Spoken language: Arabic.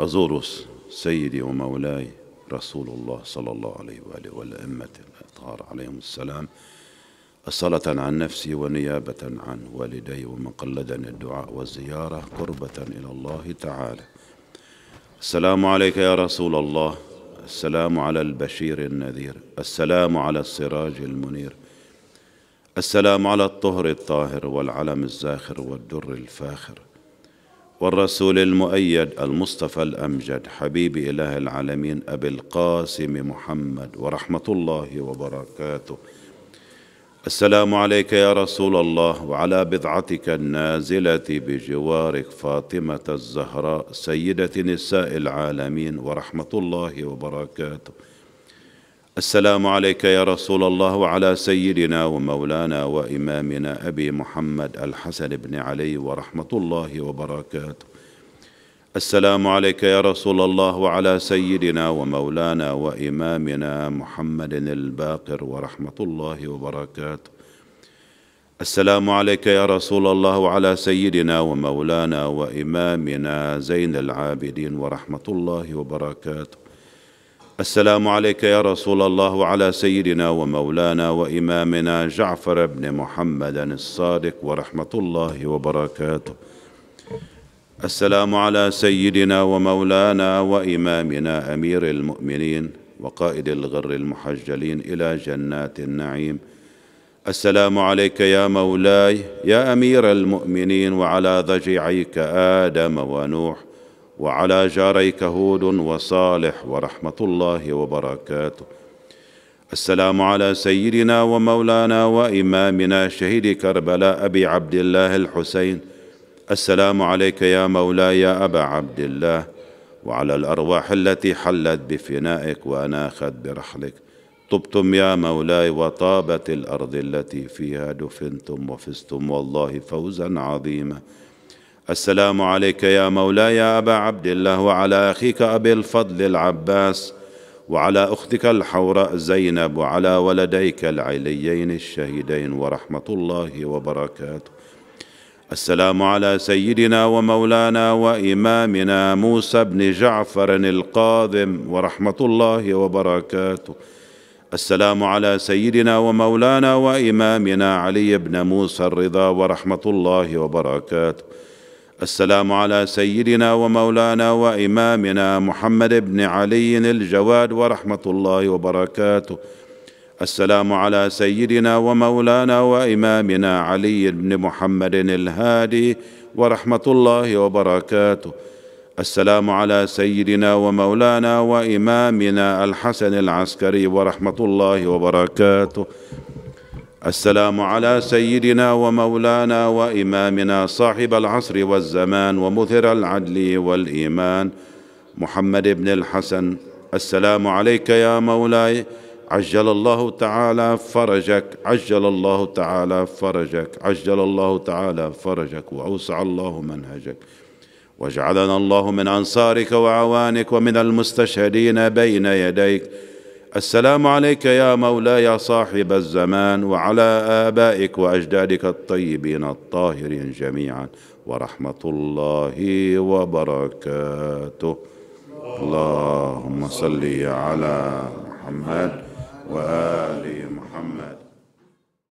أزورس سيدي ومولاي رسول الله صلى الله عليه وآله والأئمة الأطهار عليهم السلام الصلاة عن نفسي ونيابة عن والدي ومن قلدني الدعاء والزيارة قربة إلى الله تعالى السلام عليك يا رسول الله السلام على البشير النذير السلام على السراج المنير السلام على الطهر الطاهر والعلم الزاخر والدر الفاخر والرسول المؤيد المصطفى الأمجد حبيب إله العالمين أبي القاسم محمد ورحمة الله وبركاته السلام عليك يا رسول الله وعلى بضعتك النازلة بجوارك فاطمة الزهراء سيدة نساء العالمين ورحمة الله وبركاته السلام عليك يا رسول الله وعلى سيدنا ومولانا وإمامنا أبي محمد الحسن بن علي ورحمة الله وبركاته السلام عليك يا رسول الله وعلى سيدنا ومولانا وإمامنا محمد الباقر ورحمة الله وبركاته السلام عليك يا رسول الله وعلى سيدنا ومولانا وإمامنا زين العابدين ورحمة الله وبركاته السلام عليك يا رسول الله وعلى سيدنا ومولانا وإمامنا جعفر بن محمد الصادق ورحمة الله وبركاته السلام على سيدنا ومولانا وإمامنا أمير المؤمنين وقائد الغر المحجلين إلى جنات النعيم السلام عليك يا مولاي يا أمير المؤمنين وعلى ضجيعيك آدم ونوح وعلى جاريك هود وصالح ورحمة الله وبركاته السلام على سيدنا ومولانا وإمامنا شهيد كربلاء أبي عبد الله الحسين السلام عليك يا مولاي يا أبا عبد الله وعلى الأرواح التي حلت بفنائك وأناخت برحلك طبتم يا مولاي وطابت الأرض التي فيها دفنتم وفزتم والله فوزا عظيما السلام عليك يا مولاي يا ابا عبد الله وعلى اخيك ابي الفضل العباس وعلى اختك الحوراء زينب وعلى ولديك العليين الشهيدين ورحمه الله وبركاته السلام على سيدنا ومولانا وامامنا موسى بن جعفر القاذم ورحمه الله وبركاته السلام على سيدنا ومولانا وامامنا علي بن موسى الرضا ورحمه الله وبركاته السلام على سيدنا ومولانا وإمامنا محمد بن علي الجواد ورحمة الله وبركاته السلام على سيدنا ومولانا وإمامنا علي بن محمد الهادي ورحمة الله وبركاته السلام على سيدنا ومولانا وإمامنا الحسن العسكري ورحمة الله وبركاته السلام على سيدنا ومولانا وامامنا صاحب العصر والزمان ومثر العدل والايمان محمد بن الحسن السلام عليك يا مولاي عجل الله تعالى فرجك عجل الله تعالى فرجك عجل الله تعالى فرجك واوسع الله منهجك واجعلنا الله من انصارك وعوانك ومن المستشهدين بين يديك السلام عليك يا مولاي صاحب الزمان وعلى آبائك وأجدادك الطيبين الطاهرين جميعا ورحمة الله وبركاته اللهم صل على محمد وآل محمد